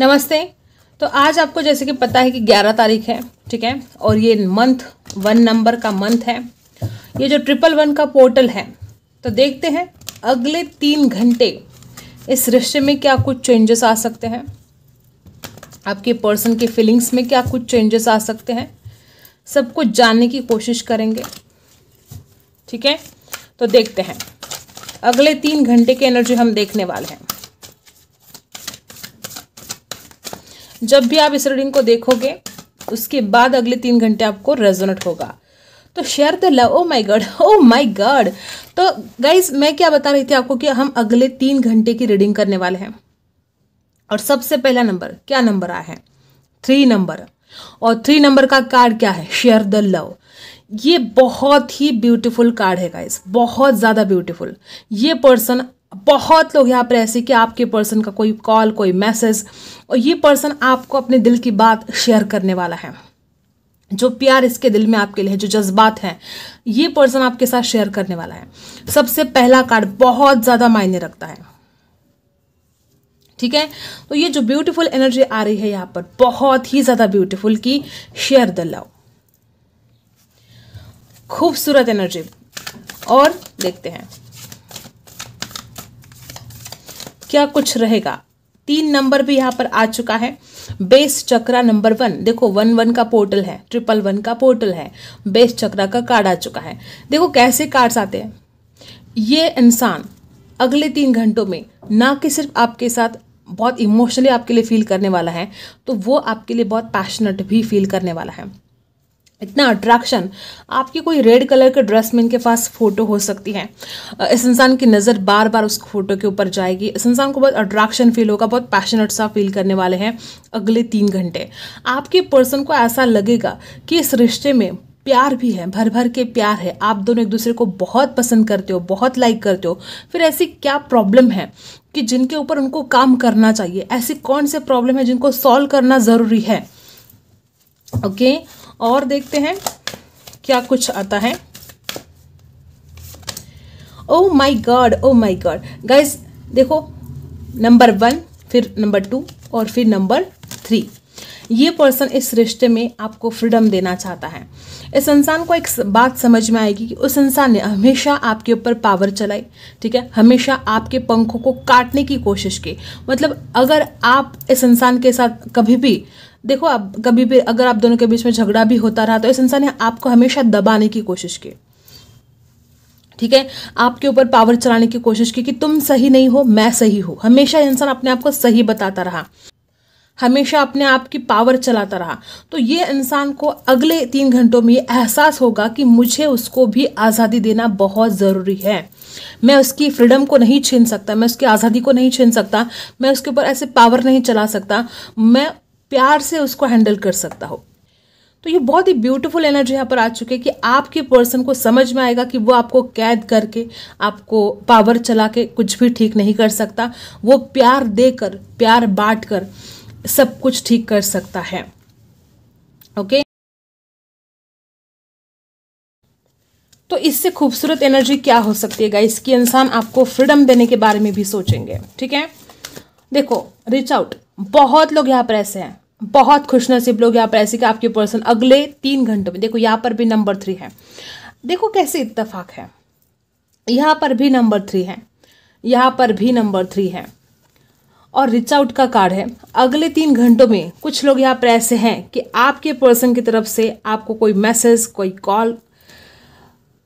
नमस्ते तो आज आपको जैसे कि पता है कि 11 तारीख है ठीक है और ये मंथ वन नंबर का मंथ है ये जो ट्रिपल वन का पोर्टल है तो देखते हैं अगले तीन घंटे इस रिश्ते में क्या कुछ चेंजेस आ सकते हैं आपके पर्सन के फीलिंग्स में क्या कुछ चेंजेस आ सकते हैं सब कुछ जानने की कोशिश करेंगे ठीक है तो देखते हैं अगले तीन घंटे की एनर्जी हम देखने वाले हैं जब भी आप इस रीडिंग को देखोगे उसके बाद अगले तीन घंटे आपको रेजोनेट होगा तो share the love oh my god oh my god तो गाइज मैं क्या बता रही थी आपको कि हम अगले तीन घंटे की रीडिंग करने वाले हैं और सबसे पहला नंबर क्या नंबर आया है थ्री नंबर और थ्री नंबर का कार्ड क्या है शेयर द लव ये बहुत ही ब्यूटीफुल कार्ड है गाइस बहुत ज़्यादा ब्यूटीफुल ये पर्सन बहुत लोग यहाँ पर ऐसे कि आपके पर्सन का कोई कॉल कोई मैसेज और ये पर्सन आपको अपने दिल की बात शेयर करने वाला है जो प्यार इसके दिल में आपके लिए है जो जज्बात हैं ये पर्सन आपके साथ शेयर करने वाला है सबसे पहला कार्ड बहुत ज़्यादा मायने रखता है ठीक है तो ये जो ब्यूटीफुल एनर्जी आ रही है यहाँ पर बहुत ही ज़्यादा ब्यूटीफुल की शेयर द लव खूबसूरत एनर्जी और देखते हैं क्या कुछ रहेगा तीन नंबर भी यहाँ पर आ चुका है बेस चक्रा नंबर वन देखो वन वन का पोर्टल है ट्रिपल वन का पोर्टल है बेस चक्रा का कार्ड आ चुका है देखो कैसे कार्ड्स आते हैं ये इंसान अगले तीन घंटों में ना कि सिर्फ आपके साथ बहुत इमोशनली आपके लिए फील करने वाला है तो वो आपके लिए बहुत पैशनेट भी फील करने वाला है इतना अट्रैक्शन आपकी कोई रेड कलर के ड्रेस में इनके पास फोटो हो सकती है इस इंसान की नज़र बार बार उस फोटो के ऊपर जाएगी इस इंसान को बहुत अट्रैक्शन फील होगा बहुत पैशनेट सा फील करने वाले हैं अगले तीन घंटे आपके पर्सन को ऐसा लगेगा कि इस रिश्ते में प्यार भी है भर भर के प्यार है आप दोनों एक दूसरे को बहुत पसंद करते हो बहुत लाइक करते हो फिर ऐसी क्या प्रॉब्लम है कि जिनके ऊपर उनको काम करना चाहिए ऐसी कौन से प्रॉब्लम है जिनको सॉल्व करना ज़रूरी है ओके okay? और देखते हैं क्या कुछ आता है oh my god oh my god guys देखो नंबर वन फिर नंबर टू और फिर नंबर थ्री ये पर्सन इस रिश्ते में आपको फ्रीडम देना चाहता है इस इंसान को एक बात समझ में आएगी कि उस इंसान ने हमेशा आपके ऊपर पावर चलाई ठीक है हमेशा आपके पंखों को काटने की कोशिश की मतलब अगर आप इस इंसान के साथ कभी भी देखो आप कभी भी अगर आप दोनों के बीच में झगड़ा भी होता रहा तो इस इंसान ने आपको हमेशा दबाने की कोशिश की ठीक है आपके ऊपर पावर चलाने की कोशिश की कि तुम सही नहीं हो मैं सही हूं हमेशा इंसान अपने आप को सही बताता रहा हमेशा अपने आप की पावर चलाता रहा तो ये इंसान को अगले तीन घंटों में ये एहसास होगा कि मुझे उसको भी आज़ादी देना बहुत ज़रूरी है मैं उसकी फ्रीडम को नहीं छीन सकता मैं उसकी आज़ादी को नहीं छीन सकता मैं उसके ऊपर ऐसे पावर नहीं चला सकता मैं प्यार से उसको हैंडल कर सकता हो तो ये बहुत ही ब्यूटीफुल एनर्जी यहाँ पर आ चुकी है कि आपके पर्सन को समझ में आएगा कि वो आपको कैद करके आपको पावर चला के कुछ भी ठीक नहीं कर सकता वो प्यार देकर प्यार बांट कर सब कुछ ठीक कर सकता है ओके तो इससे खूबसूरत एनर्जी क्या हो सकती है गाइस कि इंसान आपको फ्रीडम देने के बारे में भी सोचेंगे ठीक है देखो रीच आउट बहुत लोग यहाँ पर ऐसे हैं बहुत खुशनसीब लोग यहाँ पर ऐसे कि आपके पर्सन अगले तीन घंटों में देखो यहाँ पर भी नंबर थ्री है देखो कैसे इतफाक है यहाँ पर भी नंबर थ्री है यहाँ पर भी नंबर थ्री है और रिच आउट का कार्ड है अगले तीन घंटों में कुछ लोग यहाँ पर ऐसे हैं कि आपके पर्सन की तरफ से आपको कोई मैसेज कोई कॉल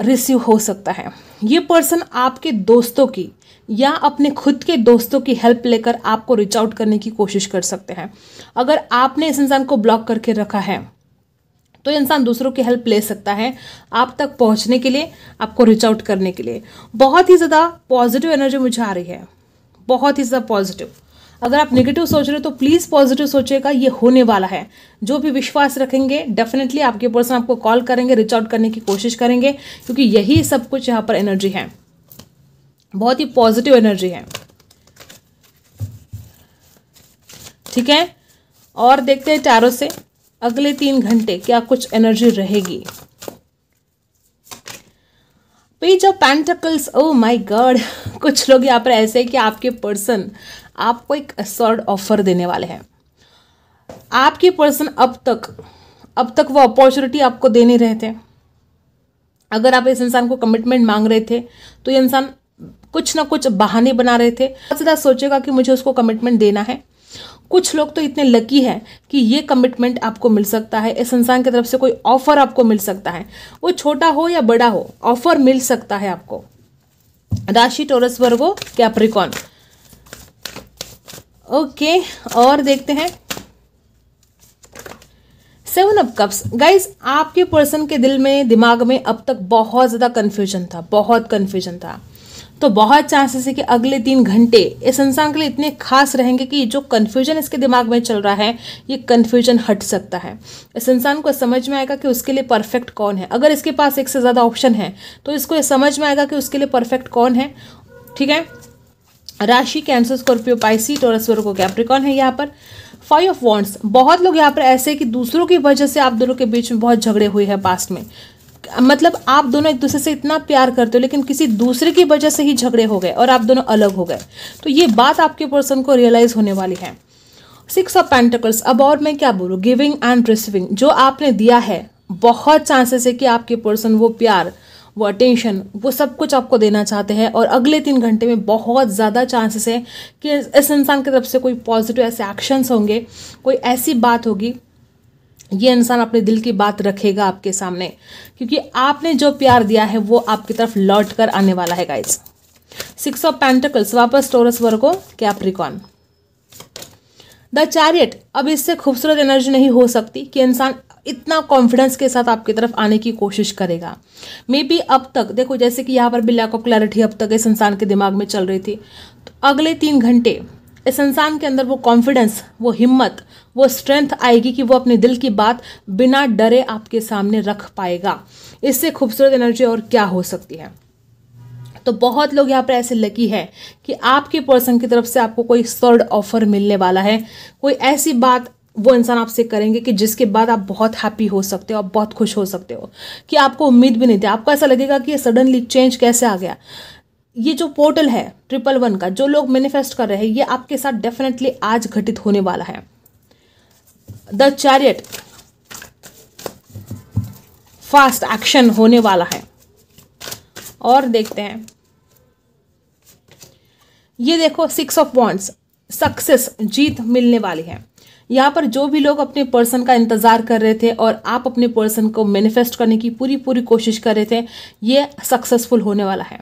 रिसीव हो सकता है ये पर्सन आपके दोस्तों की या अपने खुद के दोस्तों की हेल्प लेकर आपको रीच आउट करने की कोशिश कर सकते हैं अगर आपने इस इंसान को ब्लॉक करके रखा है तो इंसान दूसरों की हेल्प ले सकता है आप तक पहुंचने के लिए आपको रीच आउट करने के लिए बहुत ही ज़्यादा पॉजिटिव एनर्जी मुझे आ रही है बहुत ही ज़्यादा पॉजिटिव अगर आप नेगेटिव सोच रहे हो तो प्लीज़ पॉजिटिव सोचेगा ये होने वाला है जो भी विश्वास रखेंगे डेफिनेटली आपके पर्सन आपको कॉल करेंगे रीच आउट करने की कोशिश करेंगे क्योंकि यही सब कुछ यहाँ पर एनर्जी है बहुत ही पॉजिटिव एनर्जी है ठीक है और देखते हैं चारों से अगले तीन घंटे क्या कुछ एनर्जी रहेगी page of pentacles oh my god कुछ लोग यहाँ पर ऐसे हैं कि आपके पर्सन आपको एक असर्ड ऑफर देने वाले हैं आपके पर्सन अब तक अब तक वो अपॉर्चुनिटी आपको दे नहीं रहे थे अगर आप इस इंसान को कमिटमेंट मांग रहे थे तो ये इंसान कुछ ना कुछ बहाने बना रहे थे ज़्यादा सोचेगा कि मुझे उसको कमिटमेंट देना है कुछ लोग तो इतने लकी हैं कि ये कमिटमेंट आपको मिल सकता है इस इंसान की तरफ से कोई ऑफर आपको मिल सकता है वो छोटा हो या बड़ा हो ऑफर मिल सकता है आपको राशि टोरस वर्गो कैप्रिकॉन ओके और देखते हैं सेवन ऑफ कप्स गाइज आपके पर्सन के दिल में दिमाग में अब तक बहुत ज़्यादा कंफ्यूजन था बहुत कंफ्यूजन था तो बहुत चांसेस है कि अगले तीन घंटे इस इंसान के लिए इतने खास रहेंगे कि जो कन्फ्यूजन इसके दिमाग में चल रहा है ये कन्फ्यूजन हट सकता है इस इंसान को समझ में आएगा कि उसके लिए परफेक्ट कौन है अगर इसके पास एक से ज़्यादा ऑप्शन है तो इसको समझ में आएगा कि उसके लिए परफेक्ट कौन है ठीक है राशि कैंसर स्कॉर्पियो पाइसी टोरसवर को कैप्रिकॉन है यहाँ पर फाइव ऑफ वॉन्ट्स बहुत लोग यहाँ पर ऐसे कि दूसरों की वजह से आप दोनों के बीच में बहुत झगड़े हुए हैं पास्ट में मतलब आप दोनों एक दूसरे से इतना प्यार करते हो लेकिन किसी दूसरे की वजह से ही झगड़े हो गए और आप दोनों अलग हो गए तो ये बात आपके पर्सन को रियलाइज होने वाली है सिक्स ऑफ पेंटिकल्स अब और मैं क्या बोलूँ गिविंग एंड रिसिविंग जो आपने दिया है बहुत चांसेस है कि आपके पर्सन वो प्यार वो अटेंशन वो सब कुछ आपको देना चाहते हैं और अगले तीन घंटे में बहुत ज़्यादा चांसेस है कि इस इंसान की तरफ से कोई पॉजिटिव ऐसे एक्शंस होंगे कोई ऐसी बात होगी ये इंसान अपने दिल की बात रखेगा आपके सामने क्योंकि आपने जो प्यार दिया है वो आपकी तरफ लौट कर आने वाला है गाइज सिक्स ऑफ पेंटिकल्स वापस Taurus Virgo Capricorn the chariot अब इससे खूबसूरत एनर्जी नहीं हो सकती कि इंसान इतना कॉन्फिडेंस के साथ आपकी तरफ आने की कोशिश करेगा मे बी अब तक देखो जैसे कि यहाँ पर भी लैक ऑफ क्लैरिटी अब तक इस इंसान के दिमाग में चल रही थी तो अगले तीन घंटे इस इंसान के अंदर वो कॉन्फिडेंस वो हिम्मत वो स्ट्रेंथ आएगी कि वो अपने दिल की बात बिना डरे आपके सामने रख पाएगा इससे खूबसूरत एनर्जी और क्या हो सकती है तो बहुत लोग यहाँ पर ऐसे लकी है कि आपके पर्सन की तरफ से आपको कोई सर्ड ऑफर मिलने वाला है कोई ऐसी बात वो इंसान आपसे करेंगे कि जिसके बाद आप बहुत हैप्पी हो सकते हो आप बहुत खुश हो सकते हो कि आपको उम्मीद भी नहीं थी आपको ऐसा लगेगा कि ये सडनली चेंज कैसे आ गया ये जो पोर्टल है ट्रिपल वन का जो लोग मैनिफेस्ट कर रहे हैं ये आपके साथ डेफिनेटली आज घटित होने वाला है द चैरियट फास्ट एक्शन होने वाला है और देखते हैं ये देखो सिक्स ऑफ पॉइंट्स सक्सेस जीत मिलने वाली है यहाँ पर जो भी लोग अपने पर्सन का इंतज़ार कर रहे थे और आप अपने पर्सन को मैनिफेस्ट करने की पूरी पूरी कोशिश कर रहे थे ये सक्सेसफुल होने वाला है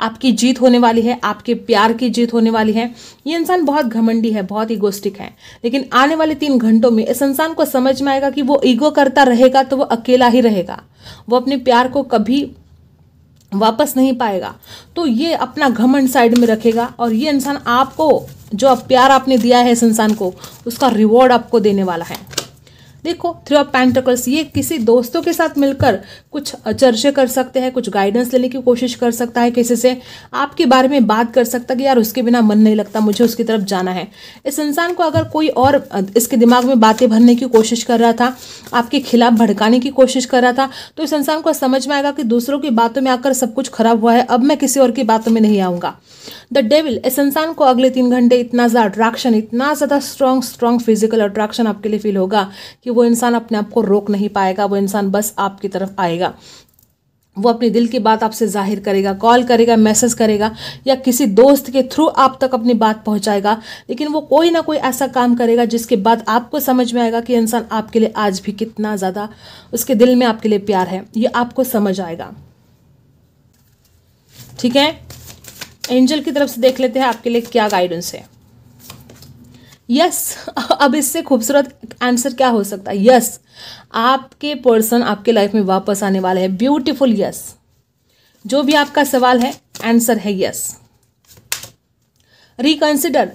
आपकी जीत होने वाली है आपके प्यार की जीत होने वाली है ये इंसान बहुत घमंडी है बहुत ईगोस्टिक है लेकिन आने वाले तीन घंटों में इस इंसान को समझ में आएगा कि वो ईगो करता रहेगा तो वो अकेला ही रहेगा वो अपने प्यार को कभी वापस नहीं पाएगा तो ये अपना घमंड साइड में रखेगा और ये इंसान आपको जो प्यार आपने दिया है इस इंसान को उसका रिवॉर्ड आपको देने वाला है देखो थ्री ऑफ पैंटकल्स ये किसी दोस्तों के साथ मिलकर कुछ चर्चे कर सकते हैं कुछ गाइडेंस लेने की कोशिश कर सकता है किसी से आपके बारे में बात कर सकता है कि यार उसके बिना मन नहीं लगता मुझे उसकी तरफ जाना है इस इंसान को अगर कोई और इसके दिमाग में बातें भरने की कोशिश कर रहा था आपके खिलाफ भड़काने की कोशिश कर रहा था तो इस इंसान को समझ में आएगा कि दूसरों की बातों में आकर सब कुछ खराब हुआ है अब मैं किसी और की बातों में नहीं आऊँगा द डेविल इस इंसान को अगले तीन घंटे इतना ज़्यादा अट्रैक्शन इतना ज़्यादा स्ट्रॉन्ग स्ट्रॉन्ग फिजिकल अट्रैक्शन आपके लिए फील होगा कि कि वो इंसान अपने आप को रोक नहीं पाएगा वो इंसान बस आपकी तरफ आएगा वो अपने दिल की बात आपसे जाहिर करेगा कॉल करेगा मैसेज करेगा या किसी दोस्त के थ्रू आप तक अपनी बात पहुंचाएगा लेकिन वो कोई ना कोई ऐसा काम करेगा जिसके बाद आपको समझ में आएगा कि इंसान आपके लिए आज भी कितना ज़्यादा उसके दिल में आपके लिए प्यार है ये आपको समझ आएगा ठीक है एंजल की तरफ से देख लेते हैं आपके लिए क्या गाइडेंस है यस अब इससे खूबसूरत आंसर क्या हो सकता है यस आपके पर्सन आपके लाइफ में वापस आने वाले हैं ब्यूटीफुल यस जो भी आपका सवाल है आंसर है यस रिकंसिडर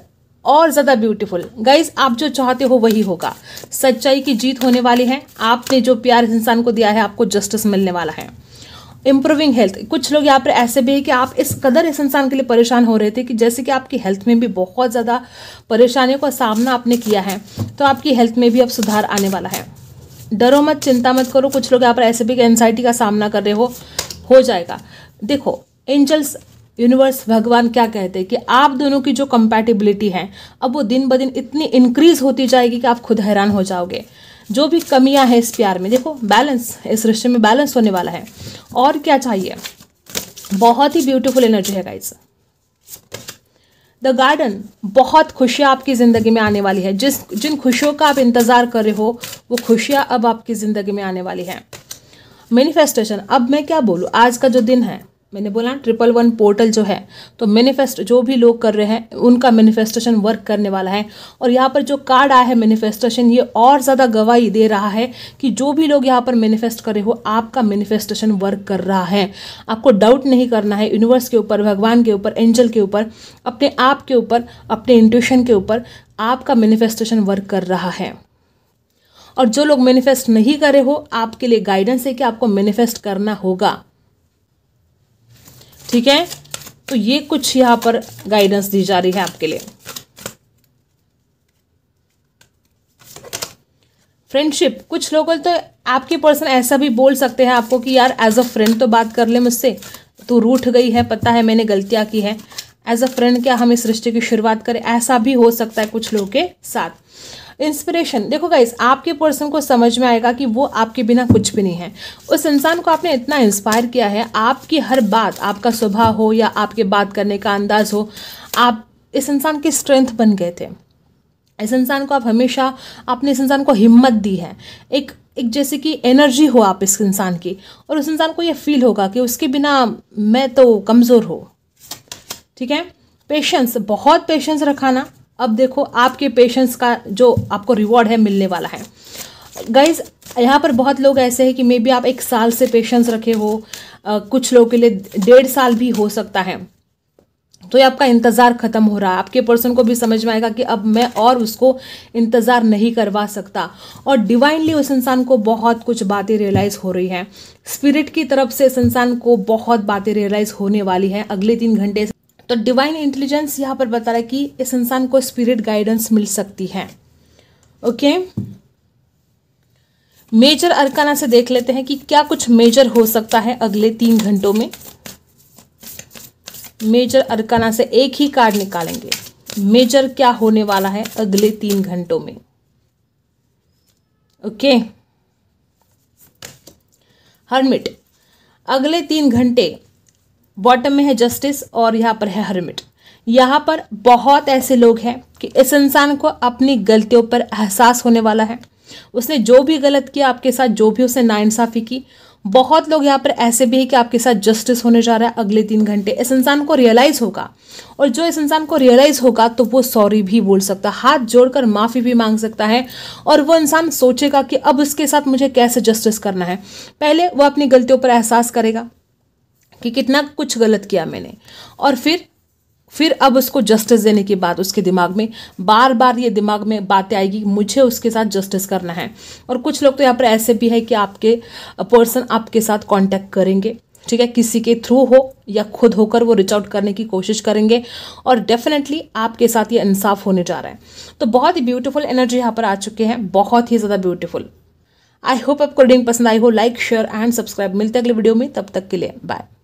और ज़्यादा ब्यूटीफुल गाइज आप जो चाहते हो वही होगा सच्चाई की जीत होने वाली है आपने जो प्यार इंसान को दिया है आपको जस्टिस मिलने वाला है इम्प्रूविंग हेल्थ कुछ लोग यहाँ पर ऐसे भी है कि आप इस कदर इस इंसान के लिए परेशान हो रहे थे कि जैसे कि आपकी हेल्थ में भी बहुत ज़्यादा परेशानियों का सामना आपने किया है तो आपकी हेल्थ में भी अब सुधार आने वाला है डरो मत चिंता मत करो कुछ लोग यहाँ पर ऐसे भी एनजाइटी का सामना कर रहे हो हो जाएगा देखो एंजल्स यूनिवर्स भगवान क्या कहते हैं कि आप दोनों की जो कंपैटिबिलिटी है अब वो दिन ब दिन इतनी इंक्रीज होती जाएगी कि आप खुद हैरान हो जाओगे जो भी कमियां हैं इस प्यार में देखो बैलेंस इस रिश्ते में बैलेंस होने वाला है और क्या चाहिए बहुत ही ब्यूटीफुल एनर्जी है गाइस द गार्डन बहुत खुशियां आपकी ज़िंदगी में आने वाली है जिस जिन खुशियों का आप इंतज़ार कर रहे हो वो खुशियां अब आपकी ज़िंदगी में आने वाली है मैनिफेस्टेशन अब मैं क्या बोलूँ आज का जो दिन है मैंने बोला ट्रिपल वन पोर्टल जो है तो मैनिफेस्ट जो भी लोग कर रहे हैं उनका मैनिफेस्टेशन वर्क करने वाला है और यहाँ पर जो कार्ड आया है मैनिफेस्टेशन ये और ज़्यादा गवाही दे रहा है कि जो भी लोग यहाँ पर मैनिफेस्ट कर रहे हो आपका मैनिफेस्टेशन वर्क कर रहा है आपको डाउट नहीं करना है यूनिवर्स के ऊपर भगवान के ऊपर एंजल के ऊपर अपने आप के ऊपर अपने इंट्यूशन के ऊपर आपका मैनिफेस्टेशन वर्क कर रहा है और जो लोग मैनिफेस्ट नहीं करे हो आपके लिए गाइडेंस है कि आपको मैनिफेस्ट करना होगा ठीक है तो ये कुछ यहां पर गाइडेंस दी जा रही है आपके लिए फ्रेंडशिप कुछ लोग तो आपके पर्सन ऐसा भी बोल सकते हैं आपको कि यार एज अ फ्रेंड तो बात कर ले मुझसे तू रूठ गई है पता है मैंने गलतियां की है एज अ फ्रेंड क्या हम इस रिश्ते की शुरुआत करें ऐसा भी हो सकता है कुछ लोगों के साथ इंस्पिरेशन देखो गाइस आपके पर्सन को समझ में आएगा कि वो आपके बिना कुछ भी नहीं है उस इंसान को आपने इतना इंस्पायर किया है आपकी हर बात आपका स्वभाव हो या आपके बात करने का अंदाज हो आप इस इंसान की स्ट्रेंथ बन गए थे इस इंसान को आप हमेशा आपने इस इंसान को हिम्मत दी है एक एक जैसे कि एनर्जी हो आप इस इंसान की और उस इंसान को ये फील होगा कि उसके बिना मैं तो कमज़ोर हो ठीक है पेशेंस बहुत पेशेंस रखाना अब देखो आपके पेशेंस का जो आपको रिवॉर्ड है मिलने वाला है गाइज यहाँ पर बहुत लोग ऐसे हैं कि मे बी आप एक साल से पेशेंस रखे हो आ, कुछ लोगों के लिए डेढ़ साल भी हो सकता है तो ये आपका इंतज़ार ख़त्म हो रहा है आपके पर्सन को भी समझ में आएगा कि अब मैं और उसको इंतज़ार नहीं करवा सकता और डिवाइनली उस इंसान को बहुत कुछ बातें रियलाइज़ हो रही हैं स्पिरिट की तरफ से इस इंसान को बहुत बातें रियलाइज़ होने वाली हैं अगले तीन घंटे तो डिवाइन इंटेलिजेंस यहाँ पर बता रहा है कि इस इंसान को स्पिरिट गाइडेंस मिल सकती है ओके मेजर अरकाना से देख लेते हैं कि क्या कुछ मेजर हो सकता है अगले तीन घंटों में मेजर अरकाना से एक ही कार्ड निकालेंगे मेजर क्या होने वाला है अगले तीन घंटों में ओके हरमिट अगले तीन घंटे बॉटम में है जस्टिस और यहाँ पर है हरमिट यहाँ पर बहुत ऐसे लोग हैं कि इस इंसान को अपनी गलतियों पर एहसास होने वाला है उसने जो भी गलत किया आपके साथ जो भी उसने नाइंसाफ़ी की बहुत लोग यहाँ पर ऐसे भी हैं कि आपके साथ जस्टिस होने जा रहा है अगले तीन घंटे इस इंसान को रियलाइज़ होगा और जो इस इंसान को रियलाइज़ होगा तो वो सॉरी भी बोल सकता है हाथ जोड़कर माफ़ी भी मांग सकता है और वो इंसान सोचेगा कि अब उसके साथ मुझे कैसे जस्टिस करना है पहले वो अपनी गलतियों पर एहसास करेगा कि कितना कुछ गलत किया मैंने और फिर फिर अब उसको जस्टिस देने के बाद उसके दिमाग में बार बार ये दिमाग में बातें आएगी मुझे उसके साथ जस्टिस करना है और कुछ लोग तो यहाँ पर ऐसे भी है कि आपके पर्सन आपके साथ कॉन्टैक्ट करेंगे ठीक है किसी के थ्रू हो या खुद होकर वो रिच आउट करने की कोशिश करेंगे और डेफिनेटली आपके साथ ये इंसाफ होने जा रहा है तो बहुत ही ब्यूटीफुल एनर्जी यहाँ पर आ चुके हैं बहुत ही ज़्यादा ब्यूटीफुल आई होप आपको रीडिंग पसंद आई हो लाइक शेयर एंड सब्सक्राइब मिलते अगले वीडियो में तब तक के लिए बाय